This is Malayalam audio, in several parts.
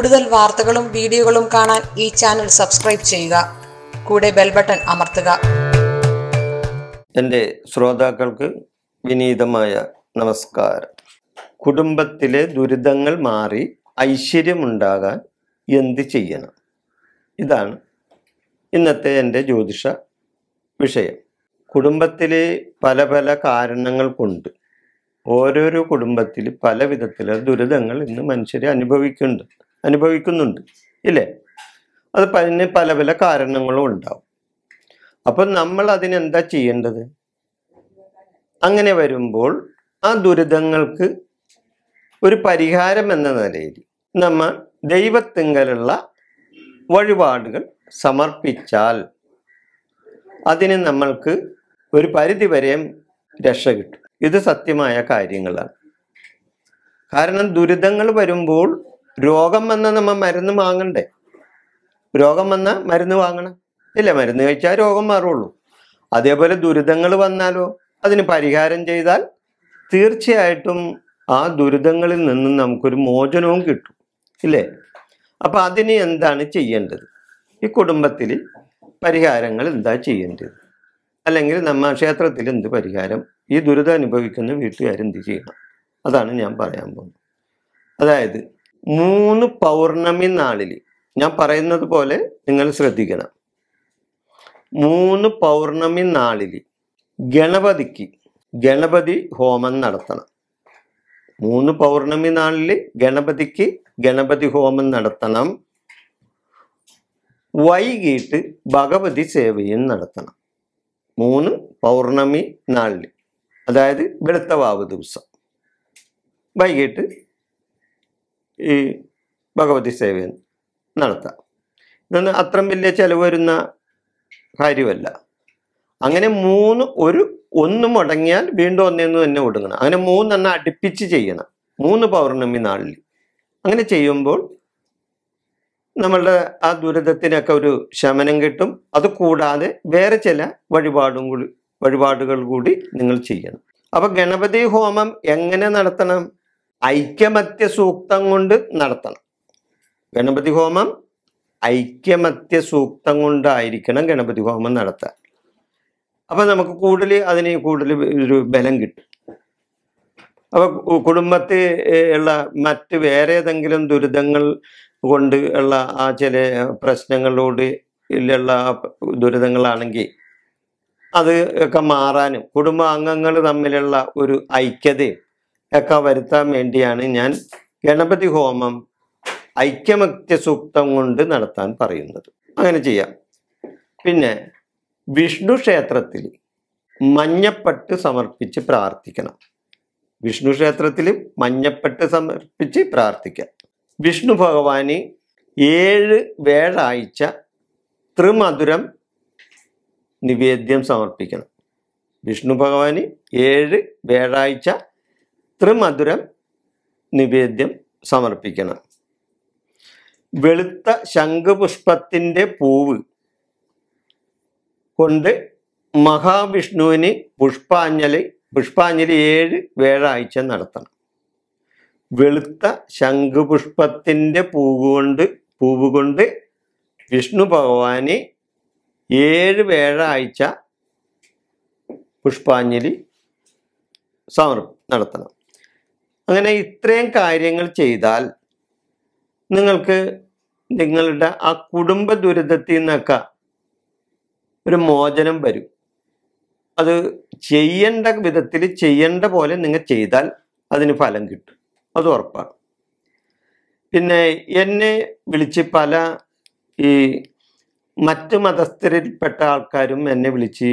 കൂടുതൽ വാർത്തകളും വീഡിയോകളും കാണാൻ ഈ ചാനൽ സബ്സ്ക്രൈബ് ചെയ്യുക കൂടെ ബെൽ ബട്ടൺ അമർത്തുക എൻ്റെ ശ്രോതാക്കൾക്ക് വിനീതമായ നമസ്കാരം കുടുംബത്തിലെ ദുരിതങ്ങൾ മാറി ഐശ്വര്യമുണ്ടാകാൻ എന്ത് ചെയ്യണം ഇതാണ് ഇന്നത്തെ എൻ്റെ ജ്യോതിഷ വിഷയം കുടുംബത്തിലെ പല പല കാരണങ്ങൾ കൊണ്ട് ഓരോരോ കുടുംബത്തിൽ പല വിധത്തിലുള്ള ദുരിതങ്ങൾ ഇന്ന് മനുഷ്യരെ അനുഭവിക്കുന്നുണ്ട് അനുഭവിക്കുന്നുണ്ട് ഇല്ലേ അത് അതിന് പല പല കാരണങ്ങളും ഉണ്ടാവും അപ്പം നമ്മൾ അതിനെന്താ ചെയ്യേണ്ടത് അങ്ങനെ വരുമ്പോൾ ആ ദുരിതങ്ങൾക്ക് ഒരു പരിഹാരം എന്ന നിലയിൽ നമ്മൾ ദൈവത്തിങ്കലുള്ള വഴിപാടുകൾ സമർപ്പിച്ചാൽ അതിന് നമ്മൾക്ക് ഒരു പരിധിവരെ രക്ഷ കിട്ടും ഇത് സത്യമായ കാര്യങ്ങളാണ് കാരണം ദുരിതങ്ങൾ വരുമ്പോൾ രോഗം വന്നാൽ നമ്മൾ മരുന്ന് വാങ്ങണ്ടേ രോഗം വന്നാൽ മരുന്ന് വാങ്ങണം ഇല്ല മരുന്ന് കഴിച്ചാൽ രോഗം മാറുള്ളൂ അതേപോലെ ദുരിതങ്ങൾ വന്നാലോ അതിന് പരിഹാരം ചെയ്താൽ തീർച്ചയായിട്ടും ആ ദുരിതങ്ങളിൽ നിന്നും നമുക്കൊരു മോചനവും കിട്ടും ഇല്ലേ അപ്പൊ അതിന് എന്താണ് ചെയ്യേണ്ടത് ഈ കുടുംബത്തിൽ പരിഹാരങ്ങൾ എന്താ ചെയ്യേണ്ടത് അല്ലെങ്കിൽ നമ്മ ക്ഷേത്രത്തിൽ എന്ത് പരിഹാരം ഈ ദുരിതം അനുഭവിക്കുന്ന വീട്ടുകാരെന്ത് ചെയ്യണം അതാണ് ഞാൻ പറയാൻ പോകുന്നത് അതായത് മൂന്ന് പൗർണമി നാളിൽ ഞാൻ പറയുന്നത് പോലെ നിങ്ങൾ ശ്രദ്ധിക്കണം മൂന്ന് പൗർണമി നാളിൽ ഗണപതിക്ക് ഗണപതി ഹോമം നടത്തണം മൂന്ന് പൗർണമി നാളിൽ ഗണപതിക്ക് ഗണപതി ഹോമം നടത്തണം വൈകിട്ട് ഭഗവതി സേവയും നടത്തണം മൂന്ന് പൗർണമി നാളിൽ അതായത് വെളുത്തവാവ് ദിവസം വൈകിട്ട് ഈ ഭഗവതി സേവ നടത്താം ഇതൊന്നും അത്രയും വലിയ ചിലവ് വരുന്ന കാര്യമല്ല അങ്ങനെ മൂന്ന് ഒരു ഒന്ന് മുടങ്ങിയാൽ വീണ്ടും ഒന്നേന്ന് തന്നെ ഒടുങ്ങണം അങ്ങനെ മൂന്നെണ്ണം അടുപ്പിച്ച് ചെയ്യണം മൂന്ന് പൗർണമി നാളിൽ അങ്ങനെ ചെയ്യുമ്പോൾ നമ്മളുടെ ആ ദുരിതത്തിനൊക്കെ ഒരു ശമനം കിട്ടും അത് കൂടാതെ വേറെ ചില വഴിപാടും കൂടി വഴിപാടുകൾ കൂടി നിങ്ങൾ ചെയ്യണം അപ്പോൾ ഗണപതി ഹോമം എങ്ങനെ നടത്തണം ഐക്യമത്യ സൂക്തം കൊണ്ട് നടത്തണം ഗണപതി ഹോമം ഐക്യമത്യ സൂക്തം കൊണ്ടായിരിക്കണം ഗണപതി ഹോമം നടത്താൻ അപ്പം നമുക്ക് കൂടുതൽ അതിന് കൂടുതൽ ഒരു ബലം കിട്ടും അപ്പോൾ കുടുംബത്തിൽ ഉള്ള മറ്റ് വേറെ ഏതെങ്കിലും ദുരിതങ്ങൾ കൊണ്ട് ഉള്ള ആ ചില പ്രശ്നങ്ങളോട് ഉള്ള ദുരിതങ്ങളാണെങ്കിൽ അത് ഒക്കെ മാറാനും കുടുംബ അംഗങ്ങൾ തമ്മിലുള്ള ഒരു ഐക്യതയും ഒക്കെ വരുത്താൻ വേണ്ടിയാണ് ഞാൻ ഗണപതി ഹോമം ഐക്യമത്യ സൂക്തം കൊണ്ട് നടത്താൻ പറയുന്നത് അങ്ങനെ ചെയ്യാം പിന്നെ വിഷ്ണു ക്ഷേത്രത്തിൽ മഞ്ഞപ്പെട്ട് സമർപ്പിച്ച് പ്രാർത്ഥിക്കണം വിഷ്ണു ക്ഷേത്രത്തിൽ മഞ്ഞപ്പെട്ട് സമർപ്പിച്ച് പ്രാർത്ഥിക്കാം വിഷ്ണു ഭഗവാന് ഏഴ് വേഴാഴ്ച ത്രിമധുരം നിവേദ്യം സമർപ്പിക്കണം വിഷ്ണു ഭഗവാന് ഏഴ് വേഴാഴ്ച ത്രിമധുരം നിവേദ്യം സമർപ്പിക്കണം വെളുത്ത ശംഖുപുഷ്പത്തിൻ്റെ പൂവ് കൊണ്ട് മഹാവിഷ്ണുവിന് പുഷ്പാഞ്ജലി പുഷ്പാഞ്ജലി ഏഴ് വേഴാഴ്ച നടത്തണം വെളുത്ത ശംഖുപുഷ്പത്തിൻ്റെ പൂവ് കൊണ്ട് പൂവ് കൊണ്ട് വിഷ്ണു ഭഗവാന് ഏഴ് വേഴാഴ്ച പുഷ്പാഞ്ജലി സമർപ്പ നടത്തണം അങ്ങനെ ഇത്രയും കാര്യങ്ങൾ ചെയ്താൽ നിങ്ങൾക്ക് നിങ്ങളുടെ ആ കുടുംബ ദുരിതത്തിൽ നിന്നൊക്കെ ഒരു മോചനം വരും അത് ചെയ്യേണ്ട വിധത്തിൽ ചെയ്യേണ്ട പോലെ നിങ്ങൾ ചെയ്താൽ അതിന് ഫലം കിട്ടും അത് ഉറപ്പാണ് പിന്നെ എന്നെ വിളിച്ച് പല ഈ മറ്റ് മതസ്ഥരിൽപ്പെട്ട ആൾക്കാരും എന്നെ വിളിച്ച്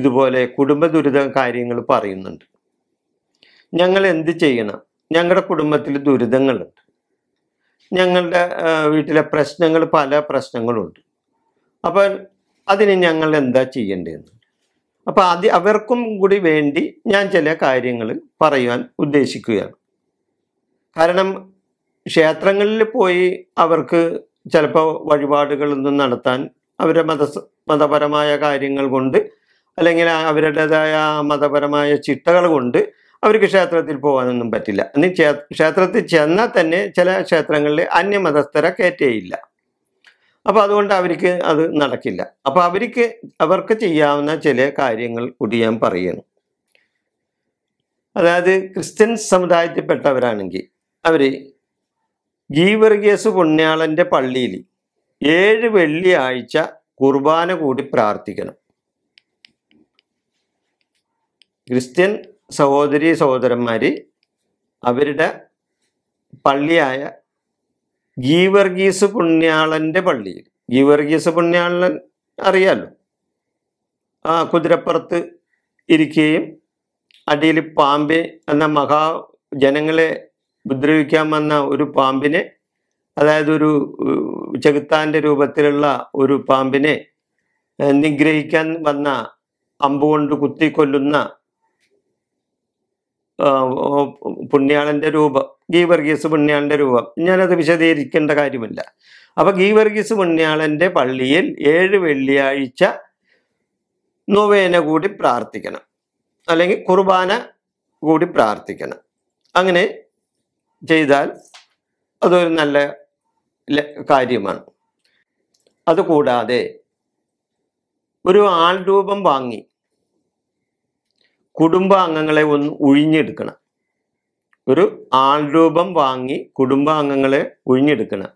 ഇതുപോലെ കുടുംബ ദുരിത കാര്യങ്ങൾ പറയുന്നുണ്ട് ഞങ്ങൾ എന്ത് ചെയ്യണം ഞങ്ങളുടെ കുടുംബത്തിൽ ദുരിതങ്ങളുണ്ട് ഞങ്ങളുടെ വീട്ടിലെ പ്രശ്നങ്ങൾ പല പ്രശ്നങ്ങളുണ്ട് അപ്പോൾ അതിന് ഞങ്ങൾ എന്താ ചെയ്യേണ്ടതെന്ന് അപ്പോൾ അത് അവർക്കും കൂടി വേണ്ടി ഞാൻ ചില കാര്യങ്ങൾ പറയുവാൻ ഉദ്ദേശിക്കുകയാണ് കാരണം ക്ഷേത്രങ്ങളിൽ പോയി അവർക്ക് ചിലപ്പോൾ വഴിപാടുകളൊന്നും നടത്താൻ അവരുടെ മത മതപരമായ കാര്യങ്ങൾ കൊണ്ട് അല്ലെങ്കിൽ അവരുടേതായ മതപരമായ ചിട്ടകൾ കൊണ്ട് അവർക്ക് ക്ഷേത്രത്തിൽ പോകാനൊന്നും പറ്റില്ല അന്ന് ക്ഷേത്രത്തിൽ ചെന്നാൽ തന്നെ ചില ക്ഷേത്രങ്ങളിൽ അന്യമതസ്ഥരെ കയറ്റേയില്ല അപ്പോൾ അതുകൊണ്ട് അവർക്ക് അത് നടക്കില്ല അപ്പോൾ അവർക്ക് അവർക്ക് ചെയ്യാവുന്ന ചില കാര്യങ്ങൾ കൂടി ഞാൻ പറയുന്നു അതായത് ക്രിസ്ത്യൻ സമുദായത്തിൽപ്പെട്ടവരാണെങ്കിൽ അവർ ജീവർഗീസ് പുണ്യാളൻ്റെ പള്ളിയിൽ ഏഴ് വെള്ളിയാഴ്ച കുർബാന കൂടി പ്രാർത്ഥിക്കണം ക്രിസ്ത്യൻ സഹോദരി സഹോദരന്മാർ അവരുടെ പള്ളിയായ ഗീവർഗീസ് പുണ്യാളൻ്റെ പള്ളിയിൽ ഗീവർഗീസ് പുണ്യാളൻ അറിയാലോ ആ കുതിരപ്പുറത്ത് ഇരിക്കുകയും അടിയിൽ പാമ്പ് എന്ന മഹാ ജനങ്ങളെ ഉപദ്രവിക്കാൻ വന്ന ഒരു പാമ്പിനെ അതായത് ഒരു ചെകുത്താൻ്റെ രൂപത്തിലുള്ള ഒരു പാമ്പിനെ നിഗ്രഹിക്കാൻ വന്ന അമ്പുകൊണ്ട് കുത്തിക്കൊല്ലുന്ന പുണ്യാളൻ്റെ രൂപം ഗീ വർഗീസ് പുണ്യാളൻ്റെ രൂപം ഞാനത് വിശദീകരിക്കേണ്ട കാര്യമില്ല അപ്പോൾ ഗീ വർഗീസ് പുണ്യാളൻ്റെ പള്ളിയിൽ ഏഴ് വെള്ളിയാഴ്ച നൊവേന കൂടി പ്രാർത്ഥിക്കണം അല്ലെങ്കിൽ കുർബാന കൂടി പ്രാർത്ഥിക്കണം അങ്ങനെ ചെയ്താൽ അതൊരു നല്ല കാര്യമാണ് അതുകൂടാതെ ഒരു ആൾ രൂപം വാങ്ങി കുടുംബാംഗങ്ങളെ ഒന്ന് ഒഴിഞ്ഞെടുക്കണം ഒരു ആൾരൂപം വാങ്ങി കുടുംബാംഗങ്ങളെ ഒഴിഞ്ഞെടുക്കണം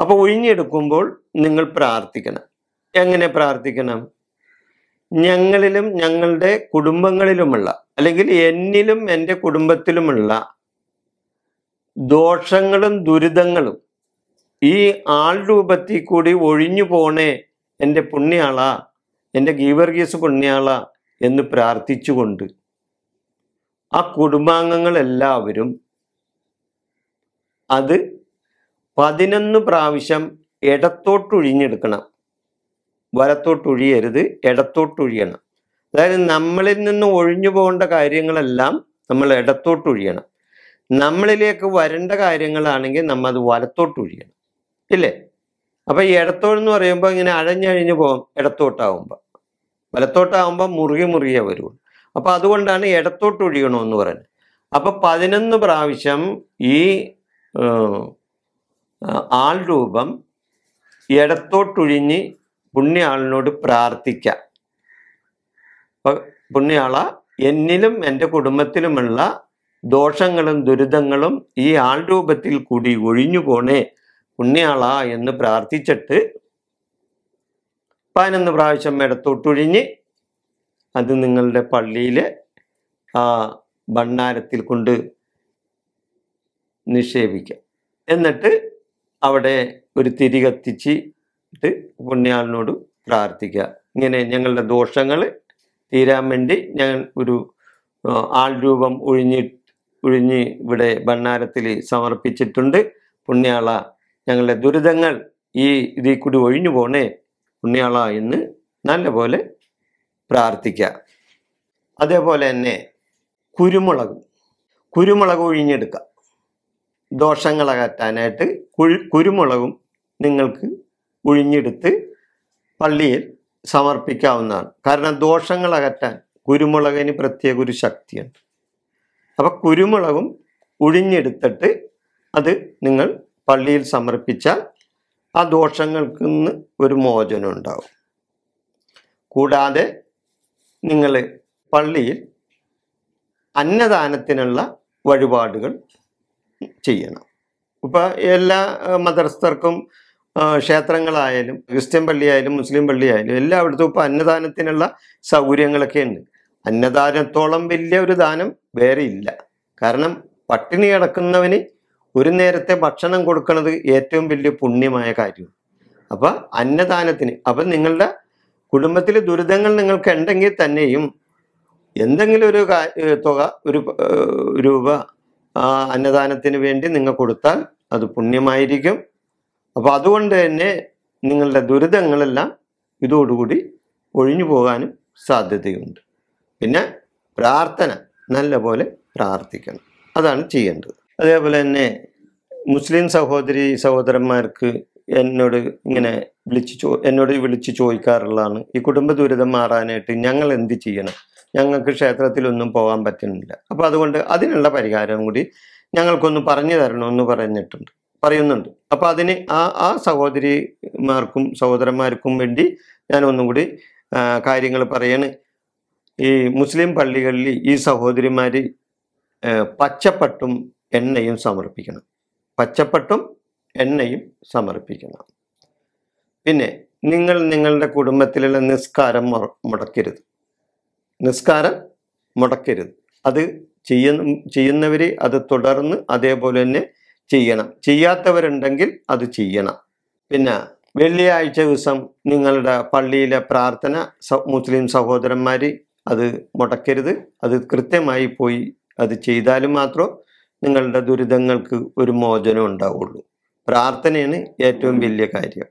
അപ്പോൾ ഒഴിഞ്ഞെടുക്കുമ്പോൾ നിങ്ങൾ പ്രാർത്ഥിക്കണം എങ്ങനെ പ്രാർത്ഥിക്കണം ഞങ്ങളിലും ഞങ്ങളുടെ കുടുംബങ്ങളിലുമുള്ള അല്ലെങ്കിൽ എന്നിലും എൻ്റെ കുടുംബത്തിലുമുള്ള ദോഷങ്ങളും ദുരിതങ്ങളും ഈ ആൾ രൂപത്തിൽ കൂടി ഒഴിഞ്ഞു പോണേ എൻ്റെ പുണ്യാള എൻ്റെ ഗീവർഗീസ് പുണ്യാളാ എന്ന് പ്രാർത്ഥിച്ചുകൊണ്ട് ആ കുടുംബാംഗങ്ങളെല്ലാവരും അത് പതിനൊന്ന് പ്രാവശ്യം ഇടത്തോട്ടൊഴിഞ്ഞെടുക്കണം വലത്തോട്ടൊഴിയരുത് ഇടത്തോട്ടൊഴിയണം അതായത് നമ്മളിൽ നിന്ന് ഒഴിഞ്ഞു പോകേണ്ട കാര്യങ്ങളെല്ലാം നമ്മൾ ഇടത്തോട്ടൊഴിയണം നമ്മളിലേക്ക് വരേണ്ട കാര്യങ്ങളാണെങ്കിൽ നമ്മൾ അത് വലത്തോട്ടൊഴിയണം ഇല്ലേ അപ്പം ഈ എന്ന് പറയുമ്പോൾ ഇങ്ങനെ അഴഞ്ഞഴിഞ്ഞ് പോകും ഇടത്തോട്ടാവുമ്പോൾ വലത്തോട്ടാകുമ്പോൾ മുറുകെ മുറുകെ വരും അപ്പോൾ അതുകൊണ്ടാണ് ഇടത്തോട്ട് ഒഴിയണമെന്ന് പറയുന്നത് അപ്പോൾ പതിനൊന്ന് പ്രാവശ്യം ഈ ആൾ രൂപം ഇടത്തോട്ടൊഴിഞ്ഞ് പുണ്യാളിനോട് പ്രാർത്ഥിക്കാം അപ്പം പുണ്യാള എന്നിലും എൻ്റെ കുടുംബത്തിലുമുള്ള ദോഷങ്ങളും ദുരിതങ്ങളും ഈ ആൾ രൂപത്തിൽ കൂടി ഒഴിഞ്ഞു പോണേ പുണ്യാള എന്ന് പ്രാർത്ഥിച്ചിട്ട് പതിനൊന്ന് പ്രാവശ്യം ഇടത്തോട്ടൊഴിഞ്ഞ് അത് നിങ്ങളുടെ പള്ളിയിലെ ആ ഭണ്ണാരത്തിൽ കൊണ്ട് നിക്ഷേപിക്കാം എന്നിട്ട് അവിടെ ഒരു തിരി കത്തിച്ചിട്ട് പുണ്യാളിനോട് പ്രാർത്ഥിക്കുക ഇങ്ങനെ ഞങ്ങളുടെ ദോഷങ്ങൾ തീരാൻ വേണ്ടി ഞാൻ ഒരു ആൾ രൂപം ഒഴിഞ്ഞി ഒഴിഞ്ഞ് ഇവിടെ ഭണ്ണാരത്തിൽ സമർപ്പിച്ചിട്ടുണ്ട് പുണ്യാള ഞങ്ങളുടെ ദുരിതങ്ങൾ ഈ ഇതിൽ കൂടി ഒഴിഞ്ഞു പോണേ ഉണ്ണിയാള എന്ന് നല്ലപോലെ പ്രാർത്ഥിക്കുക അതേപോലെ തന്നെ കുരുമുളക് കുരുമുളക് ഒഴിഞ്ഞെടുക്കുക ദോഷങ്ങളകറ്റാനായിട്ട് അകറ്റാനായിട്ട് കുരുമുളകും നിങ്ങൾക്ക് ഒഴിഞ്ഞെടുത്ത് പള്ളിയിൽ സമർപ്പിക്കാവുന്നതാണ് കാരണം ദോഷങ്ങളകറ്റാൻ കുരുമുളകിന് പ്രത്യേക ഒരു ശക്തിയുണ്ട് അപ്പോൾ കുരുമുളകും ഒഴിഞ്ഞെടുത്തിട്ട് അത് നിങ്ങൾ പള്ളിയിൽ സമർപ്പിച്ചാൽ ആ ദോഷങ്ങൾക്ക് നിന്ന് ഒരു മോചനം ഉണ്ടാവും കൂടാതെ നിങ്ങൾ പള്ളിയിൽ അന്നദാനത്തിനുള്ള വഴിപാടുകൾ ചെയ്യണം ഇപ്പം എല്ലാ മതസ്ഥർക്കും ക്ഷേത്രങ്ങളായാലും ക്രിസ്ത്യൻ പള്ളിയായാലും മുസ്ലിം പള്ളിയായാലും എല്ലായിടത്തും ഇപ്പോൾ അന്നദാനത്തിനുള്ള സൗകര്യങ്ങളൊക്കെ ഉണ്ട് അന്നദാനത്തോളം വലിയ ഒരു ദാനം വേറെ ഇല്ല കാരണം പട്ടിണി കിടക്കുന്നവന് ഒരു നേരത്തെ ഭക്ഷണം കൊടുക്കുന്നത് ഏറ്റവും വലിയ പുണ്യമായ കാര്യം അപ്പൊ അന്നദാനത്തിന് അപ്പൊ നിങ്ങളുടെ കുടുംബത്തിൽ ദുരിതങ്ങൾ നിങ്ങൾക്ക് ഉണ്ടെങ്കിൽ തന്നെയും എന്തെങ്കിലും ഒരു തുക ഒരു രൂപ അന്നദാനത്തിന് വേണ്ടി നിങ്ങൾ കൊടുത്താൽ അത് പുണ്യമായിരിക്കും അപ്പോൾ അതുകൊണ്ട് തന്നെ നിങ്ങളുടെ ദുരിതങ്ങളെല്ലാം ഇതോടുകൂടി ഒഴിഞ്ഞു പോകാനും സാധ്യതയുണ്ട് പിന്നെ പ്രാർത്ഥന നല്ല പോലെ പ്രാർത്ഥിക്കണം അതാണ് ചെയ്യേണ്ടത് അതേപോലെ തന്നെ മുസ്ലിം സഹോദരി സഹോദരന്മാർക്ക് എന്നോട് ഇങ്ങനെ വിളിച്ച് ചോ എന്നോട് വിളിച്ച് ചോദിക്കാറുള്ളതാണ് ഈ കുടുംബ ദുരിതം മാറാനായിട്ട് ഞങ്ങൾ എന്ത് ചെയ്യണം ഞങ്ങൾക്ക് ക്ഷേത്രത്തിലൊന്നും പോകാൻ പറ്റുന്നില്ല അപ്പോൾ അതുകൊണ്ട് അതിനുള്ള പരിഹാരം കൂടി ഞങ്ങൾക്കൊന്ന് പറഞ്ഞു തരണമെന്ന് പറഞ്ഞിട്ടുണ്ട് പറയുന്നുണ്ട് അപ്പോൾ അതിന് ആ ആ സഹോദരിമാർക്കും സഹോദരന്മാർക്കും വേണ്ടി ഞാൻ ഒന്നും കൂടി കാര്യങ്ങൾ പറയണ് ഈ മുസ്ലിം പള്ളികളിൽ ഈ സഹോദരിമാർ പച്ചപ്പട്ടും എണ്ണയും സമർപ്പിക്കണം പച്ചപ്പട്ടും എണ്ണയും സമർപ്പിക്കണം പിന്നെ നിങ്ങൾ നിങ്ങളുടെ കുടുംബത്തിലുള്ള നിസ്കാരം മുടക്കരുത് നിസ്കാരം മുടക്കരുത് അത് ചെയ്യുന്ന ചെയ്യുന്നവർ അത് തുടർന്ന് അതേപോലെ തന്നെ ചെയ്യണം ചെയ്യാത്തവരുണ്ടെങ്കിൽ അത് ചെയ്യണം പിന്നെ വെള്ളിയാഴ്ച ദിവസം നിങ്ങളുടെ പള്ളിയിലെ പ്രാർത്ഥന മുസ്ലിം സഹോദരന്മാർ അത് മുടക്കരുത് അത് കൃത്യമായി പോയി അത് ചെയ്താലും മാത്രം നിങ്ങളുടെ ദുരിതങ്ങൾക്ക് ഒരു മോചനം ഉണ്ടാവുള്ളൂ പ്രാർത്ഥനയാണ് ഏറ്റവും വലിയ കാര്യം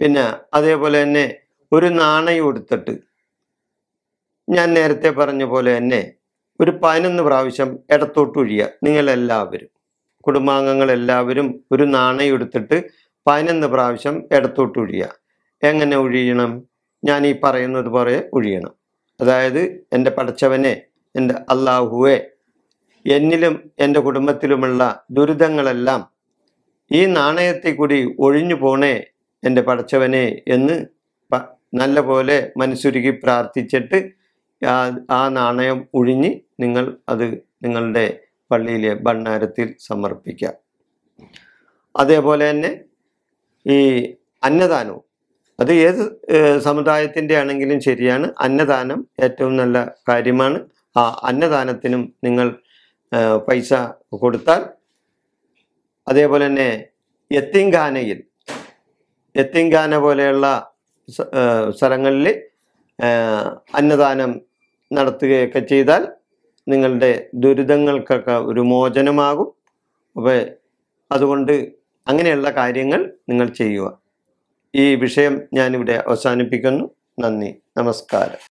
പിന്നെ അതേപോലെ തന്നെ ഒരു നാണയം എടുത്തിട്ട് ഞാൻ നേരത്തെ പറഞ്ഞ പോലെ തന്നെ ഒരു പതിനൊന്ന് പ്രാവശ്യം ഇടത്തോട്ടൊഴിയുക നിങ്ങളെല്ലാവരും കുടുംബാംഗങ്ങളെല്ലാവരും ഒരു നാണയം എടുത്തിട്ട് പതിനൊന്ന് പ്രാവശ്യം ഇടത്തോട്ടൊഴിയുക എങ്ങനെ ഒഴിയണം ഞാൻ ഈ പറയുന്നത് പോലെ ഒഴിയണം അതായത് എൻ്റെ പടച്ചവനെ എൻ്റെ അള്ളാഹുവെ എന്നിലും എൻ്റെ കുടുംബത്തിലുമുള്ള ദുരിതങ്ങളെല്ലാം ഈ നാണയത്തെ കൂടി ഒഴിഞ്ഞു പോണേ എൻ്റെ പടച്ചവനെ എന്ന് നല്ല പോലെ മനസ്സുരുക്കി പ്രാർത്ഥിച്ചിട്ട് ആ നാണയം ഒഴിഞ്ഞ് നിങ്ങൾ അത് നിങ്ങളുടെ പള്ളിയിലെ ഭണ്ണാരത്തിൽ സമർപ്പിക്കാം അതേപോലെ തന്നെ ഈ അന്നദാനവും അത് ഏത് സമുദായത്തിൻ്റെ ആണെങ്കിലും ശരിയാണ് അന്നദാനം ഏറ്റവും നല്ല കാര്യമാണ് ആ അന്നദാനത്തിനും നിങ്ങൾ പൈസ കൊടുത്താൽ അതേപോലെ തന്നെ എത്തിങ്കാനയിൽ എത്തിങ്കാന പോലെയുള്ള സ്ഥലങ്ങളിൽ അന്നദാനം നടത്തുകയൊക്കെ ചെയ്താൽ നിങ്ങളുടെ ദുരിതങ്ങൾക്കൊക്കെ ഒരു മോചനമാകും അപ്പോൾ അതുകൊണ്ട് അങ്ങനെയുള്ള കാര്യങ്ങൾ നിങ്ങൾ ചെയ്യുക ഈ വിഷയം ഞാനിവിടെ അവസാനിപ്പിക്കുന്നു നന്ദി നമസ്കാരം